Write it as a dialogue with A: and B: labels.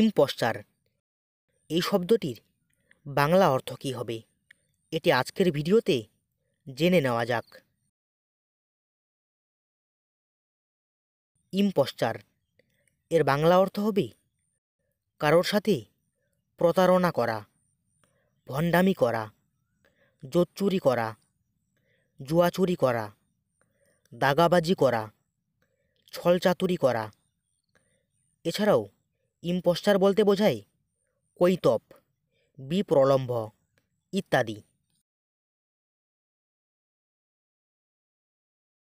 A: impostor এই শব্দটির বাংলা অর্থ কী হবে এটি আজকের ভিডিওতে জেনে নেওয়া যাক ইম্পোস্টার এর বাংলা অর্থ হবে কারোর সাথে প্রতারণা করা ভণ্ডামি করা জোট চুরি করা জুয়া চুরি করা দাগাবাজি করা ছলচাতুরি করা এছাড়াও ইম্পোস্টার বলতে বোঝায় কৈতপ বিপ্রলম্ব ইত্যাদি